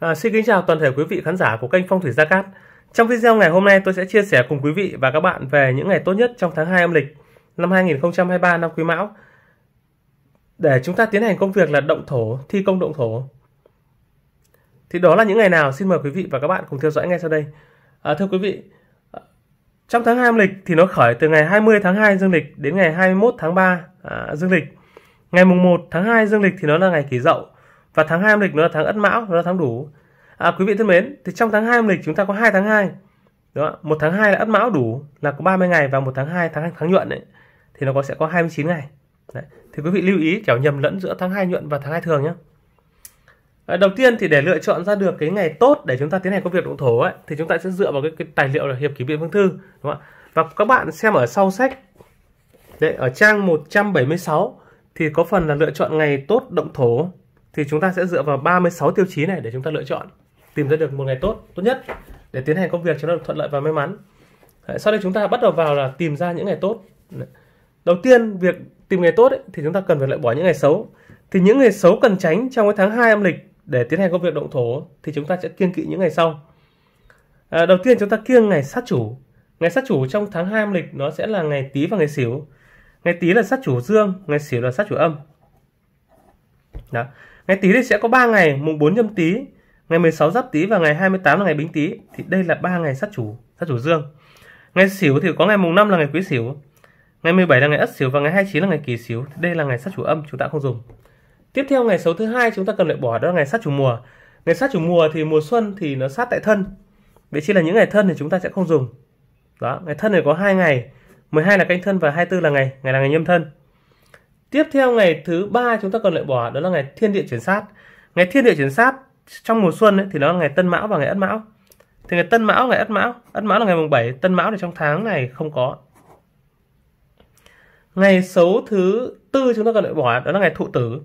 À, xin kính chào toàn thể quý vị khán giả của kênh Phong thủy Gia Cát. Trong video ngày hôm nay tôi sẽ chia sẻ cùng quý vị và các bạn về những ngày tốt nhất trong tháng 2 âm lịch năm 2023 năm Quý Mão. Để chúng ta tiến hành công việc là động thổ, thi công động thổ. Thì đó là những ngày nào? Xin mời quý vị và các bạn cùng theo dõi ngay sau đây. À, thưa quý vị, trong tháng 2 âm lịch thì nó khởi từ ngày 20 tháng 2 dương lịch đến ngày 21 tháng 3 à, dương lịch. Ngày mùng 1 tháng 2 dương lịch thì nó là ngày kỷ dậu và tháng 2 âm lịch nó là tháng Ất Mão nó là tháng đủ à, quý vị thân mến thì trong tháng 2 âm lịch chúng ta có hai tháng 2 đó một tháng 2 là Ất mão đủ là có 30 ngày và một tháng 2 tháng tháng nhuận ấy, thì nó có sẽ có 29 ngày Đấy. thì quý vị lưu ý kẻo nhầm lẫn giữa tháng 2 nhuận và tháng 2 thường nhé à, đầu tiên thì để lựa chọn ra được cái ngày tốt để chúng ta tiến hành công việc động thổ ấy, thì chúng ta sẽ dựa vào cái, cái tài liệu là hiệp ký biện phương thư đúng không ạ và các bạn xem ở sau sách Đấy, ở trang 176 thì có phần là lựa chọn ngày tốt động thổ thì chúng ta sẽ dựa vào 36 tiêu chí này để chúng ta lựa chọn tìm ra được một ngày tốt tốt nhất để tiến hành công việc cho nó được thuận lợi và may mắn Đấy, sau đây chúng ta bắt đầu vào là tìm ra những ngày tốt đầu tiên việc tìm ngày tốt ấy, thì chúng ta cần phải loại bỏ những ngày xấu thì những ngày xấu cần tránh trong cái tháng 2 âm lịch để tiến hành công việc động thổ thì chúng ta sẽ kiêng kỵ những ngày sau à, đầu tiên chúng ta kiêng ngày sát chủ ngày sát chủ trong tháng 2 âm lịch nó sẽ là ngày tý và ngày xỉu. ngày tý là sát chủ dương ngày xỉu là sát chủ âm đó Ngày Tý thì sẽ có 3 ngày, mùng 4 nhâm Tý, ngày 16 Giáp Tý và ngày 28 là ngày Bính Tý. Thì đây là 3 ngày sát chủ, sát chủ Dương. Ngày Sửu thì có ngày mùng 5 là ngày Quý Sửu. Ngày 17 là ngày Ất Sửu và ngày 29 là ngày Kỷ Sửu. Thì đây là ngày sát chủ âm chúng ta không dùng. Tiếp theo ngày xấu thứ hai chúng ta cần loại bỏ đó là ngày sát chủ mùa. Ngày sát chủ mùa thì mùa xuân thì nó sát tại thân. Vậy chỉ là những ngày thân thì chúng ta sẽ không dùng. Đó, ngày thân này có hai ngày, 12 là canh thân và 24 là ngày, ngày là ngày nhâm thân. Tiếp theo ngày thứ ba chúng ta cần loại bỏ đó là ngày thiên địa chuyển sát. Ngày thiên địa chuyển sát trong mùa xuân ấy, thì đó là ngày Tân Mão và ngày Ất Mão. Thì ngày Tân Mão ngày Ất Mão, Ất Mão là ngày mùng 7, Tân Mão thì trong tháng này không có. Ngày xấu thứ tư chúng ta cần loại bỏ đó là ngày Thụ Tử.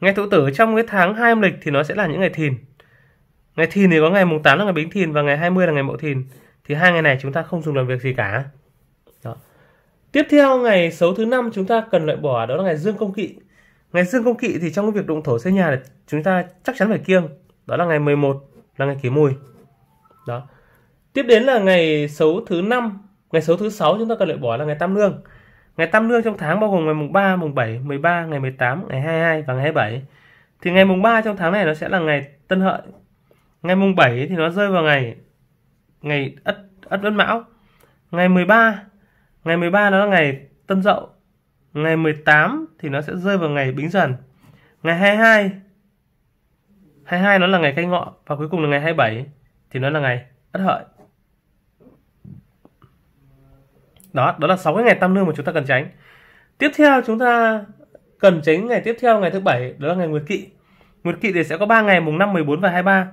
Ngày Thụ Tử trong cái tháng hai âm lịch thì nó sẽ là những ngày Thìn. Ngày Thìn thì có ngày mùng 8 là ngày Bính Thìn và ngày 20 là ngày Mậu Thìn. Thì hai ngày này chúng ta không dùng làm việc gì cả. Tiếp theo ngày xấu thứ năm chúng ta cần loại bỏ đó là ngày dương công kỵ. Ngày dương công kỵ thì trong cái việc đụng thổ xây nhà là chúng ta chắc chắn phải kiêng. Đó là ngày 11 là ngày kỷ mùi. Đó. Tiếp đến là ngày xấu thứ năm, ngày xấu thứ sáu chúng ta cần loại bỏ là ngày tam lương. Ngày tam lương trong tháng bao gồm ngày mùng 3, mùng 7, 13, ngày 18, ngày 22 và ngày 27. Thì ngày mùng 3 trong tháng này nó sẽ là ngày Tân Hợi. Ngày mùng 7 thì nó rơi vào ngày ngày Ất Ất Ất Mão. Ngày 13 Ngày 13 nó là ngày Tân Dậu. Ngày 18 thì nó sẽ rơi vào ngày Bính Dần. Ngày 22 22 nó là ngày canh ngọ và cuối cùng là ngày 27 thì nó là ngày Ất Hợi. Đó, đó là 6 cái ngày tam lương mà chúng ta cần tránh. Tiếp theo chúng ta cần tránh ngày tiếp theo ngày thứ bảy đó là ngày Nguyệt Kỵ. Nguyệt Kỵ thì sẽ có 3 ngày mùng 5, 14 và 23.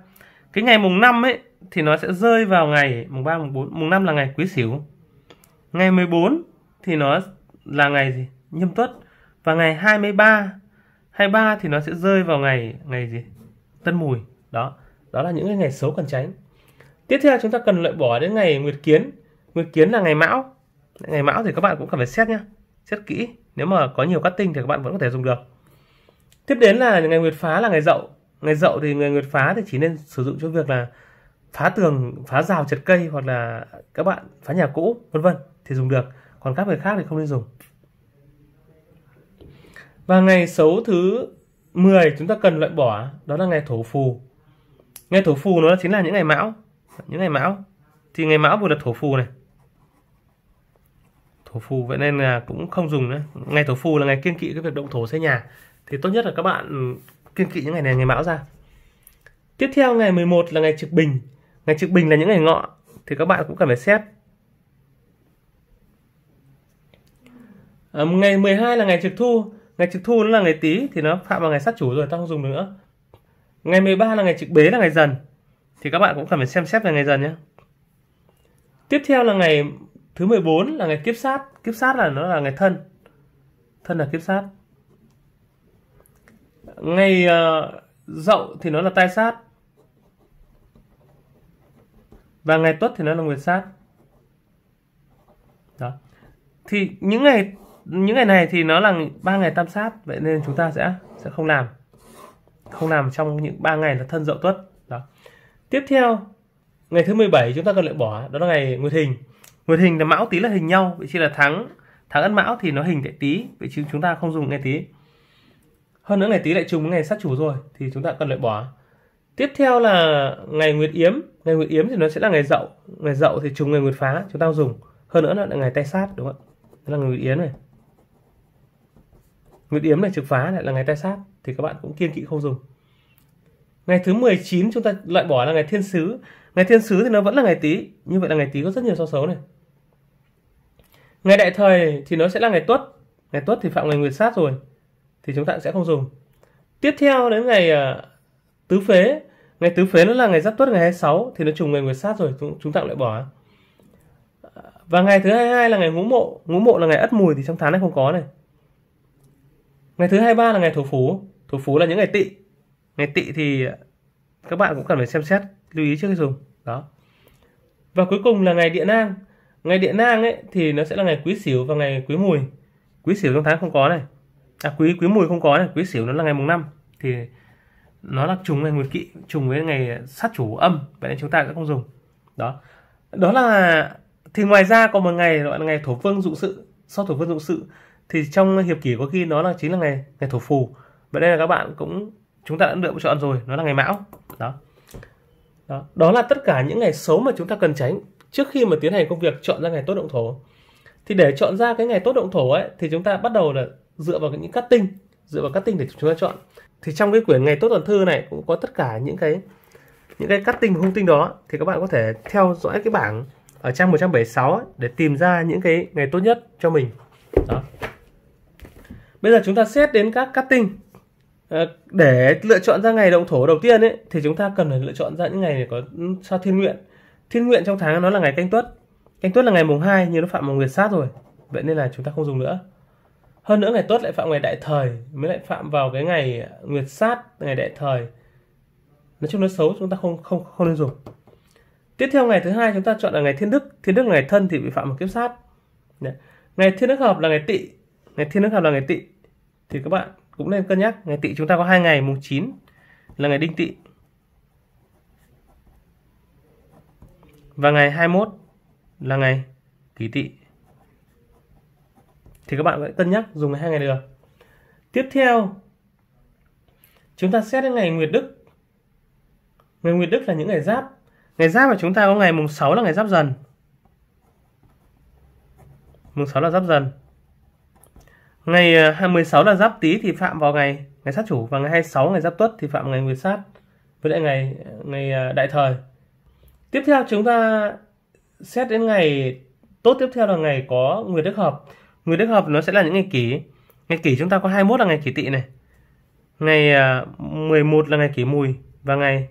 Cái ngày mùng 5 ấy thì nó sẽ rơi vào ngày mùng 3, mùng 4, mùng 5 là ngày Quý Sửu. Ngày 14 thì nó là ngày gì? Nhâm Tuất. Và ngày 23 23 thì nó sẽ rơi vào ngày ngày gì? Tân Mùi. Đó, đó là những cái ngày xấu cần tránh. Tiếp theo chúng ta cần loại bỏ đến ngày Nguyệt Kiến. Nguyệt Kiến là ngày Mão. Ngày Mão thì các bạn cũng cần phải xét nhá Xét kỹ. Nếu mà có nhiều cắt tinh thì các bạn vẫn có thể dùng được. Tiếp đến là ngày Nguyệt Phá là ngày Dậu. Ngày Dậu thì ngày Nguyệt Phá thì chỉ nên sử dụng cho việc là phá tường phá rào chật cây hoặc là các bạn phá nhà cũ vân vân thì dùng được còn các việc khác thì không nên dùng và ngày xấu thứ 10 chúng ta cần loại bỏ đó là ngày thổ phù ngày thổ phù nó chính là những ngày mão những ngày mão thì ngày mão vừa là thổ phù này thổ phù vậy nên là cũng không dùng nữa ngày thổ phù là ngày kiên kỵ cái việc động thổ xây nhà thì tốt nhất là các bạn kiên kỵ những ngày này ngày mão ra tiếp theo ngày 11 là ngày trực bình ngày trực bình là những ngày ngọ thì các bạn cũng cần phải xét à, ngày 12 là ngày trực thu ngày trực thu nó là ngày tý thì nó phạm vào ngày sát chủ rồi ta không dùng nữa ngày 13 là ngày trực bế là ngày dần thì các bạn cũng cần phải xem xét về ngày dần nhé tiếp theo là ngày thứ 14 là ngày kiếp sát kiếp sát là nó là ngày thân thân là kiếp sát ngày uh, dậu thì nó là tai sát và ngày tuất thì nó là nguyệt sát đó thì những ngày những ngày này thì nó là ba ngày tam sát vậy nên chúng ta sẽ sẽ không làm không làm trong những ba ngày là thân dậu tuất đó tiếp theo ngày thứ 17 chúng ta cần loại bỏ đó là ngày nguyệt hình nguyệt hình là mão tí là hình nhau vậy chỉ là tháng tháng ất mão thì nó hình tại tí vậy chứ chúng ta không dùng ngày tí hơn nữa ngày tí lại trùng với ngày sát chủ rồi thì chúng ta cần loại bỏ tiếp theo là ngày nguyệt yếm ngày nguyệt yếm thì nó sẽ là ngày dậu ngày dậu thì trùng ngày nguyệt phá chúng ta dùng hơn nữa là ngày tay sát đúng không ạ đó là ngày nguyệt yếm này nguyệt yếm này trực phá lại là ngày tay sát thì các bạn cũng kiên kỵ không dùng ngày thứ 19 chúng ta loại bỏ là ngày thiên sứ ngày thiên sứ thì nó vẫn là ngày tý như vậy là ngày tý có rất nhiều so xấu này ngày đại thời thì nó sẽ là ngày tuất ngày tuất thì phạm ngày nguyệt sát rồi thì chúng ta sẽ không dùng tiếp theo đến ngày à, tứ phế ngày tứ phế nó là ngày giáp tuất ngày 26 thì nó trùng ngày người sát rồi chúng, chúng ta lại bỏ và ngày thứ 22 là ngày ngũ mộ ngũ mộ là ngày ất mùi thì trong tháng này không có này ngày thứ 23 là ngày thổ phú thổ phú là những ngày tỵ ngày tỵ thì các bạn cũng cần phải xem xét lưu ý trước khi dùng đó và cuối cùng là ngày địa nang ngày địa nang ấy thì nó sẽ là ngày quý sửu và ngày quý mùi quý sửu trong tháng không có này à quý quý mùi không có này quý sửu nó là ngày mùng năm thì nó là trùng với nguyệt kỵ trùng với ngày sát chủ âm vậy nên chúng ta sẽ không dùng đó đó là thì ngoài ra còn một ngày gọi là ngày thổ vương dụng sự sau thổ vương dụng sự thì trong hiệp kỷ có khi nó là chính là ngày ngày thổ phù vậy đây là các bạn cũng chúng ta đã lựa chọn rồi nó là ngày mão đó đó đó là tất cả những ngày xấu mà chúng ta cần tránh trước khi mà tiến hành công việc chọn ra ngày tốt động thổ thì để chọn ra cái ngày tốt động thổ ấy thì chúng ta bắt đầu là dựa vào những cắt tinh dựa vào cắt tinh để chúng ta chọn thì trong cái quyển ngày tốt tuần thư này cũng có tất cả những cái những cái cắt tinh hung tinh đó thì các bạn có thể theo dõi cái bảng ở trang 176 ấy, để tìm ra những cái ngày tốt nhất cho mình đó bây giờ chúng ta xét đến các cắt tinh ờ, để lựa chọn ra ngày động thổ đầu tiên ấy thì chúng ta cần phải lựa chọn ra những ngày có sao ừ, thiên nguyện thiên nguyện trong tháng nó là ngày canh tuất canh tuất là ngày mùng 2 nhưng nó phạm vào nguyệt sát rồi vậy nên là chúng ta không dùng nữa hơn nữa ngày tuất lại phạm ngày đại thời mới lại phạm vào cái ngày nguyệt sát ngày đại thời nói chung nó xấu chúng ta không không không nên dùng tiếp theo ngày thứ hai chúng ta chọn là ngày thiên đức thiên đức là ngày thân thì bị phạm một kiếp sát ngày thiên đức hợp là ngày tị ngày thiên đức hợp là ngày tị thì các bạn cũng nên cân nhắc ngày tị chúng ta có hai ngày mùng 9 là ngày đinh tị và ngày 21 là ngày kỷ tỵ thì các bạn hãy cân nhắc dùng hai ngày được tiếp theo chúng ta xét đến ngày Nguyệt Đức ngày Nguyệt Đức là những ngày giáp ngày giáp là chúng ta có ngày mùng 6 là ngày giáp dần mùng 6 là giáp dần ngày 16 à, là giáp tý thì phạm vào ngày ngày sát chủ và ngày 26 ngày giáp tuất thì phạm ngày nguyệt sát với lại ngày ngày à, đại thời tiếp theo chúng ta xét đến ngày tốt tiếp theo là ngày có nguyệt đức hợp người đức hợp nó sẽ là những ngày kỷ ngày kỷ chúng ta có 21 là ngày kỷ tỵ này ngày 11 à, là ngày kỷ mùi và ngày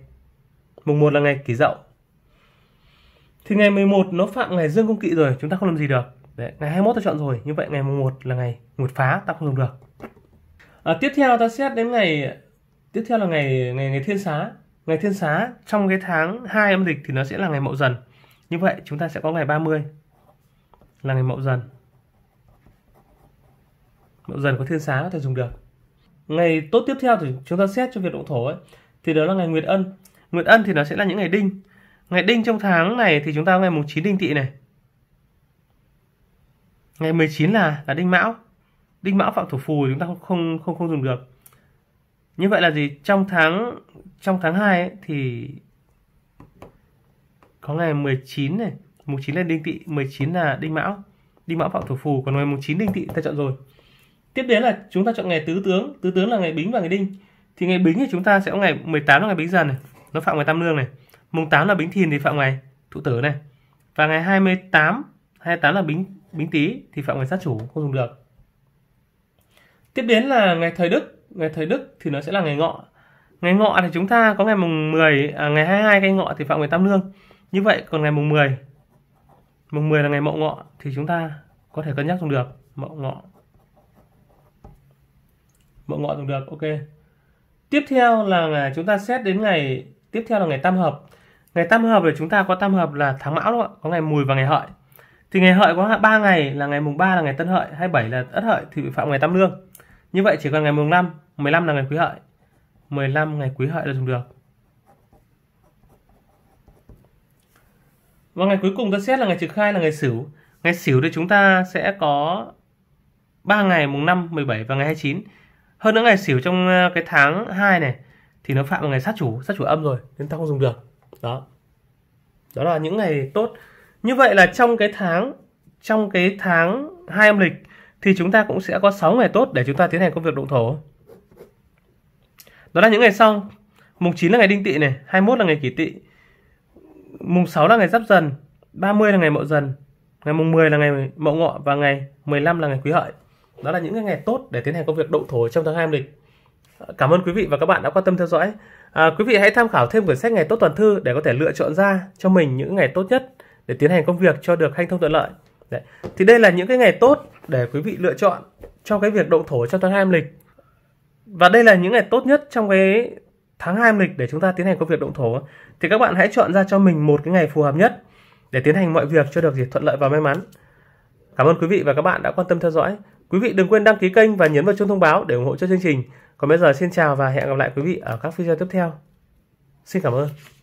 mùng 1 là ngày kỷ dậu thì ngày 11 nó phạm ngày dương công kỵ rồi chúng ta không làm gì được Đấy, ngày 21 ta chọn rồi như vậy ngày mùng 1 là ngày ngột phá ta không dùng được à, tiếp theo ta xét đến ngày tiếp theo là ngày ngày ngày thiên xá ngày thiên xá trong cái tháng 2 âm lịch thì nó sẽ là ngày mậu dần như vậy chúng ta sẽ có ngày 30 là ngày mậu dần dần có thiên xá có thể dùng được ngày tốt tiếp theo thì chúng ta xét cho việc động thổ ấy, thì đó là ngày nguyệt ân nguyệt ân thì nó sẽ là những ngày đinh ngày đinh trong tháng này thì chúng ta ngày mùng 9 đinh tỵ này ngày 19 là là đinh mão đinh mão phạm thổ phù chúng ta không không không, không dùng được như vậy là gì trong tháng trong tháng 2 ấy, thì có ngày 19 này mùng 9 là đinh tỵ 19 là đinh mão đinh mão phạm thổ phù còn ngày mùng 9 đinh tỵ ta chọn rồi tiếp đến là chúng ta chọn ngày tứ tướng tứ tướng là ngày bính và ngày đinh thì ngày bính thì chúng ta sẽ có ngày 18 là ngày bính dần này nó phạm ngày tam lương này mùng 8 là bính thìn thì phạm ngày thủ tử này và ngày 28 28 là bính bính tý thì phạm ngày sát chủ không dùng được tiếp đến là ngày thời đức ngày thời đức thì nó sẽ là ngày ngọ ngày ngọ thì chúng ta có ngày mùng 10 à, ngày 22 cái ngọ thì phạm ngày tam lương như vậy còn ngày mùng 10 mùng 10 là ngày mậu ngọ thì chúng ta có thể cân nhắc dùng được mậu ngọ mọi ngọn dùng được ok tiếp theo là chúng ta xét đến ngày tiếp theo là ngày tam hợp ngày tam hợp thì chúng ta có tam hợp là tháng mão đúng không ạ có ngày mùi và ngày hợi thì ngày hợi có 3 ngày là ngày mùng 3 là ngày tân hợi 27 là ất hợi thì bị phạm ngày tam lương như vậy chỉ còn ngày mùng 5 15 là ngày quý hợi 15 ngày quý hợi là dùng được và ngày cuối cùng ta xét là ngày trực khai là ngày sửu ngày sửu thì chúng ta sẽ có 3 ngày mùng 5 17 và ngày 29 hơn nữa ngày xỉu trong ờ, cái tháng 2 này thì nó phạm vào ngày sát chủ sát chủ âm rồi nên ta không dùng được đó đó là những ngày tốt như vậy là trong cái tháng trong cái tháng hai âm lịch thì chúng ta cũng sẽ có 6 ngày tốt để chúng ta tiến hành công việc động thổ đó là những ngày sau mùng 9 là ngày đinh tỵ này 21 là ngày kỷ tỵ mùng 6 là ngày giáp dần 30 là ngày mậu dần ngày mùng 10 là ngày mậu ngọ và ngày 15 là ngày quý hợi đó là những cái ngày tốt để tiến hành công việc độ thổ trong tháng 2 âm lịch cảm ơn quý vị và các bạn đã quan tâm theo dõi à, quý vị hãy tham khảo thêm quyển sách ngày tốt toàn thư để có thể lựa chọn ra cho mình những ngày tốt nhất để tiến hành công việc cho được hanh thông thuận lợi Đấy. thì đây là những cái ngày tốt để quý vị lựa chọn cho cái việc độ thổ trong tháng 2 âm lịch và đây là những ngày tốt nhất trong cái tháng 2 âm lịch để chúng ta tiến hành công việc động thổ thì các bạn hãy chọn ra cho mình một cái ngày phù hợp nhất để tiến hành mọi việc cho được gì thuận lợi và may mắn. Cảm ơn quý vị và các bạn đã quan tâm theo dõi. Quý vị đừng quên đăng ký kênh và nhấn vào chuông thông báo để ủng hộ cho chương trình. Còn bây giờ xin chào và hẹn gặp lại quý vị ở các video tiếp theo. Xin cảm ơn.